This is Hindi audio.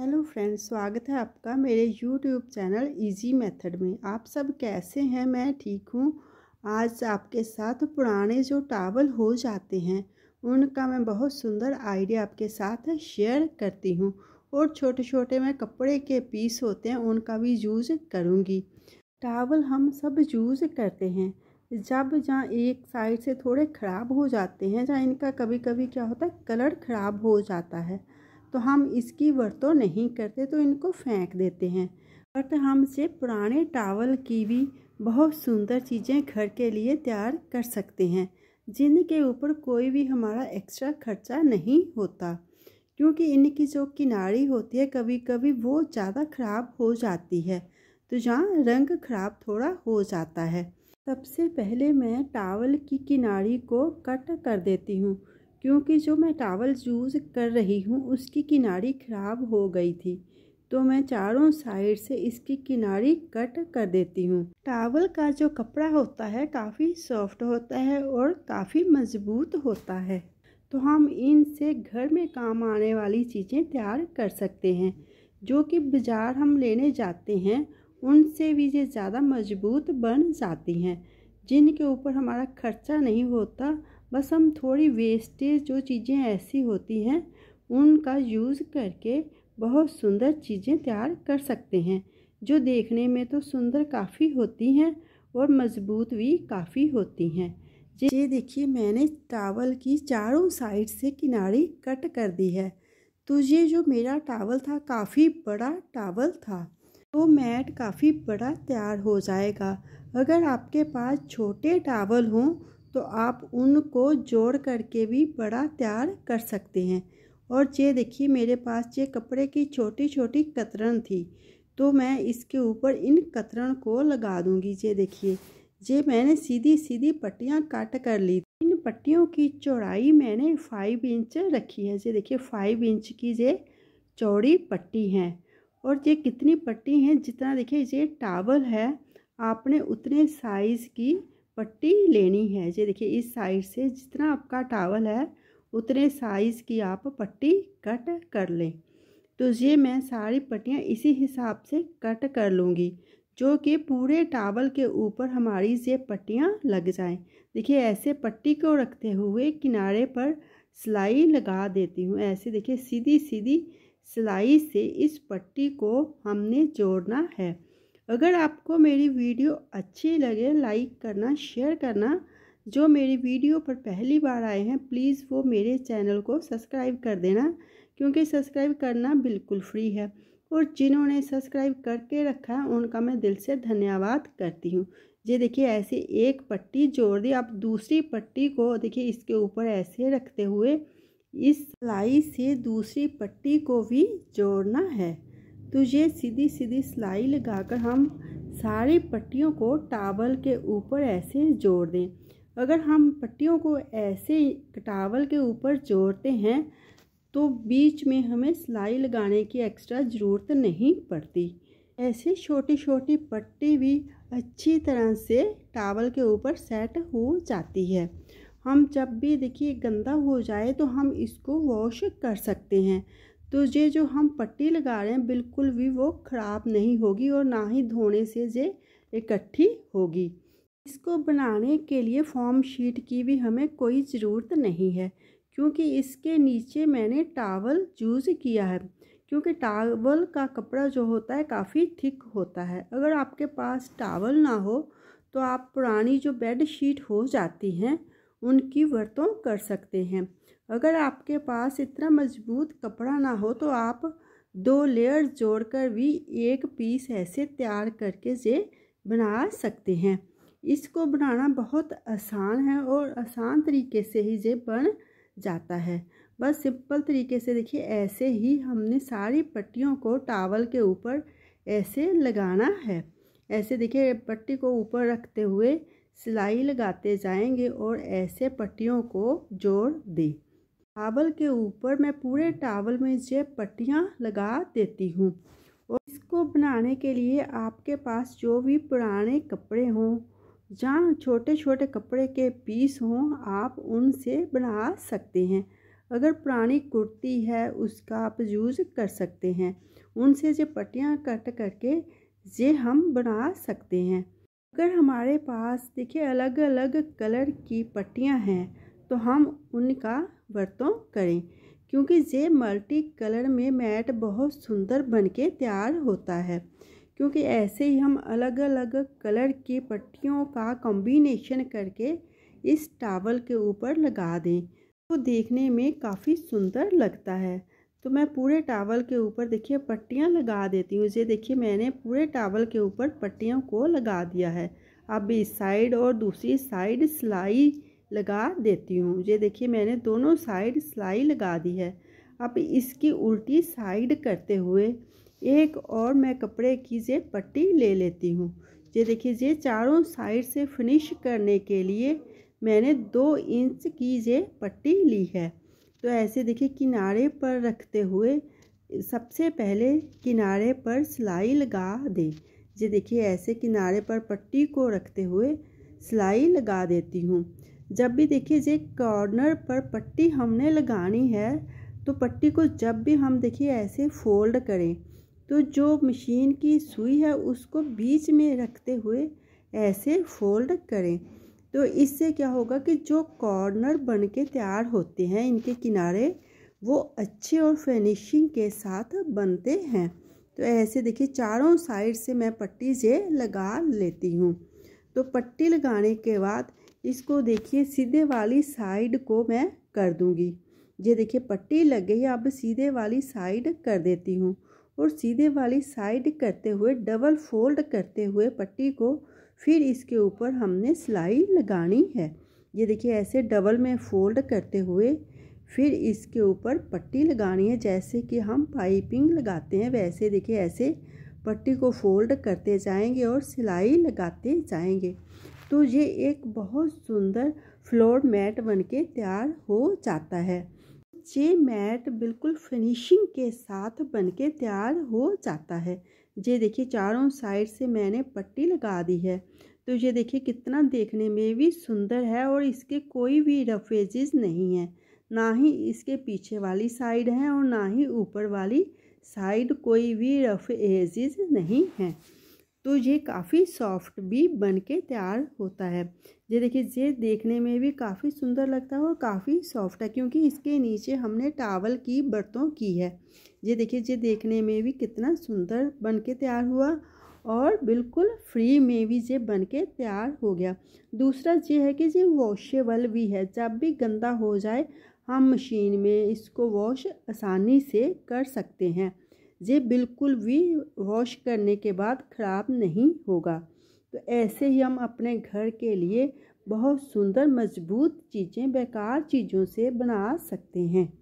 हेलो फ्रेंड्स स्वागत है आपका मेरे यूट्यूब चैनल इजी मेथड में आप सब कैसे हैं मैं ठीक हूँ आज आपके साथ पुराने जो टावल हो जाते हैं उनका मैं बहुत सुंदर आइडिया आपके साथ शेयर करती हूँ और छोटे छोटे मैं कपड़े के पीस होते हैं उनका भी यूज़ करूँगी टावल हम सब यूज़ करते हैं जब जहाँ एक साइड से थोड़े ख़राब हो जाते हैं जहाँ इनका कभी कभी क्या होता है कलर ख़राब हो जाता है तो हम इसकी वरतों नहीं करते तो इनको फेंक देते हैं बट तो से पुराने टावल की भी बहुत सुंदर चीज़ें घर के लिए तैयार कर सकते हैं जिनके ऊपर कोई भी हमारा एक्स्ट्रा खर्चा नहीं होता क्योंकि इनकी जो किनारी होती है कभी कभी वो ज़्यादा ख़राब हो जाती है तो यहाँ रंग ख़राब थोड़ा हो जाता है सबसे पहले मैं टावल की किनारी को कट कर देती हूँ क्योंकि जो मैं टावल यूज़ कर रही हूँ उसकी किनारी ख़राब हो गई थी तो मैं चारों साइड से इसकी किनारी कट कर देती हूँ टावल का जो कपड़ा होता है काफ़ी सॉफ्ट होता है और काफ़ी मज़बूत होता है तो हम इनसे घर में काम आने वाली चीज़ें तैयार कर सकते हैं जो कि बाज़ार हम लेने जाते हैं उनसे भी ये ज़्यादा मज़बूत बन जाती हैं जिनके ऊपर हमारा खर्चा नहीं होता बस हम थोड़ी वेस्टेज जो चीज़ें ऐसी होती हैं उनका यूज़ करके बहुत सुंदर चीज़ें तैयार कर सकते हैं जो देखने में तो सुंदर काफ़ी होती हैं और मज़बूत भी काफ़ी होती हैं ये देखिए मैंने टावल की चारों साइड से किनारी कट कर दी है तो ये जो मेरा टावल था काफ़ी बड़ा टावल था तो मैट काफ़ी बड़ा तैयार हो जाएगा अगर आपके पास छोटे टावल हों तो आप उनको जोड़ करके भी बड़ा तैयार कर सकते हैं और ये देखिए मेरे पास ये कपड़े की छोटी छोटी कतरन थी तो मैं इसके ऊपर इन कतरन को लगा दूंगी ये देखिए ये मैंने सीधी सीधी पट्टियाँ काट कर ली इन पट्टियों की चौड़ाई मैंने फाइव इंच रखी है ये देखिए फाइव इंच की ये चौड़ी पट्टी हैं और ये कितनी पट्टी हैं जितना देखिए ये टावल है आपने उतने साइज़ की पट्टी लेनी है ये देखिए इस साइड से जितना आपका टावल है उतने साइज़ की आप पट्टी कट कर लें तो ये मैं सारी पट्टियाँ इसी हिसाब से कट कर लूँगी जो कि पूरे टावल के ऊपर हमारी ये पट्टियाँ लग जाएं देखिए ऐसे पट्टी को रखते हुए किनारे पर सिलाई लगा देती हूँ ऐसे देखिए सीधी सीधी सिलाई से इस पट्टी को हमने जोड़ना है अगर आपको मेरी वीडियो अच्छी लगे लाइक करना शेयर करना जो मेरी वीडियो पर पहली बार आए हैं प्लीज़ वो मेरे चैनल को सब्सक्राइब कर देना क्योंकि सब्सक्राइब करना बिल्कुल फ्री है और जिन्होंने सब्सक्राइब करके रखा है उनका मैं दिल से धन्यवाद करती हूँ ये देखिए ऐसे एक पट्टी जोड़ दी आप दूसरी पट्टी को देखिए इसके ऊपर ऐसे रखते हुए इस सिलाई से दूसरी पट्टी को भी जोड़ना है तो ये सीधी सीधी सिलाई लगाकर हम सारी पट्टियों को टावल के ऊपर ऐसे जोड़ दें अगर हम पट्टियों को ऐसे टावल के ऊपर जोड़ते हैं तो बीच में हमें सिलाई लगाने की एक्स्ट्रा ज़रूरत नहीं पड़ती ऐसे छोटी छोटी पट्टी भी अच्छी तरह से टावल के ऊपर सेट हो जाती है हम जब भी देखिए गंदा हो जाए तो हम इसको वॉश कर सकते हैं तो ये जो हम पट्टी लगा रहे हैं बिल्कुल भी वो ख़राब नहीं होगी और ना ही धोने से ये इकट्ठी होगी इसको बनाने के लिए फॉर्म शीट की भी हमें कोई ज़रूरत नहीं है क्योंकि इसके नीचे मैंने टावल यूज़ किया है क्योंकि टावल का कपड़ा जो होता है काफ़ी थिक होता है अगर आपके पास टावल ना हो तो आप पुरानी जो बेड शीट हो जाती हैं उनकी वर्तों कर सकते हैं अगर आपके पास इतना मजबूत कपड़ा ना हो तो आप दो लेयर जोड़कर भी एक पीस ऐसे तैयार करके ये बना सकते हैं इसको बनाना बहुत आसान है और आसान तरीके से ही ये बन जाता है बस सिंपल तरीके से देखिए ऐसे ही हमने सारी पट्टियों को टावल के ऊपर ऐसे लगाना है ऐसे देखिए पट्टी को ऊपर रखते हुए सिलाई लगाते जाएंगे और ऐसे पट्टियों को जोड़ दें चावल के ऊपर मैं पूरे टावल में ये पट्टियाँ लगा देती हूँ और इसको बनाने के लिए आपके पास जो भी पुराने कपड़े हों जहाँ छोटे छोटे कपड़े के पीस हों आप उनसे बना सकते हैं अगर पुरानी कुर्ती है उसका आप यूज़ कर सकते हैं उनसे जो पट्टियाँ कट करके ये हम बना सकते हैं अगर हमारे पास देखिए अलग अलग कलर की पट्टियाँ हैं तो हम उनका वर्तों करें क्योंकि ये मल्टी कलर में मैट बहुत सुंदर बनके तैयार होता है क्योंकि ऐसे ही हम अलग अलग कलर की पट्टियों का कॉम्बिनेशन करके इस टावल के ऊपर लगा दें तो देखने में काफ़ी सुंदर लगता है तो मैं पूरे टावल के ऊपर देखिए पट्टियाँ लगा देती हूँ ये देखिए मैंने पूरे टावल के ऊपर पट्टियों को लगा दिया है अब इस साइड और दूसरी साइड सिलाई लगा देती हूँ ये देखिए मैंने दोनों साइड सिलाई लगा दी है अब इसकी उल्टी साइड करते हुए एक और मैं कपड़े की जे पट्टी ले लेती हूँ ये देखिए ये चारों साइड से फिनिश करने के लिए मैंने दो इंच की ये पट्टी ली है तो ऐसे देखिए किनारे पर रखते हुए सबसे पहले किनारे पर सिलाई लगा दें ये देखिए ऐसे किनारे पर पट्टी को रखते हुए सिलाई लगा देती हूँ जब भी देखिए जे कॉर्नर पर पट्टी हमने लगानी है तो पट्टी को जब भी हम देखिए ऐसे फोल्ड करें तो जो मशीन की सुई है उसको बीच में रखते हुए ऐसे फोल्ड करें तो इससे क्या होगा कि जो कॉर्नर बन के तैयार होते हैं इनके किनारे वो अच्छे और फिनिशिंग के साथ बनते हैं तो ऐसे देखिए चारों साइड से मैं पट्टी जे लगा लेती हूँ तो पट्टी लगाने के बाद इसको देखिए सीधे वाली साइड को मैं कर दूँगी ये देखिए पट्टी लग गई अब सीधे वाली साइड कर देती हूँ और सीधे वाली साइड करते हुए डबल फोल्ड करते हुए पट्टी को फिर इसके ऊपर हमने सिलाई लगानी है ये देखिए ऐसे डबल में फोल्ड करते हुए फिर इसके ऊपर पट्टी लगानी है जैसे कि हम पाइपिंग लगाते हैं वैसे देखिए ऐसे पट्टी को फोल्ड करते जाएंगे और सिलाई लगाते जाएंगे तो ये एक बहुत सुंदर फ्लोर मैट बनके तैयार हो जाता है ये मैट बिल्कुल फिनिशिंग के साथ बनके तैयार हो जाता है ये देखिए चारों साइड से मैंने पट्टी लगा दी है तो ये देखिए कितना देखने में भी सुंदर है और इसके कोई भी रफेजेस नहीं है ना ही इसके पीछे वाली साइड है और ना ही ऊपर वाली साइड कोई भी रफ एजिज नहीं है तो ये काफ़ी सॉफ्ट भी बन के तैयार होता है ये देखिए ये देखने में भी काफ़ी सुंदर लगता है और काफ़ी सॉफ्ट है क्योंकि इसके नीचे हमने टावल की बर्तों की है ये देखिए ये देखने में भी कितना सुंदर बन के तैयार हुआ और बिल्कुल फ्री में भी ये बन के तैयार हो गया दूसरा ये है कि ये वॉशेबल भी है जब भी गंदा हो जाए हम मशीन में इसको वॉश आसानी से कर सकते हैं ये बिल्कुल भी वॉश करने के बाद ख़राब नहीं होगा तो ऐसे ही हम अपने घर के लिए बहुत सुंदर मजबूत चीज़ें बेकार चीज़ों से बना सकते हैं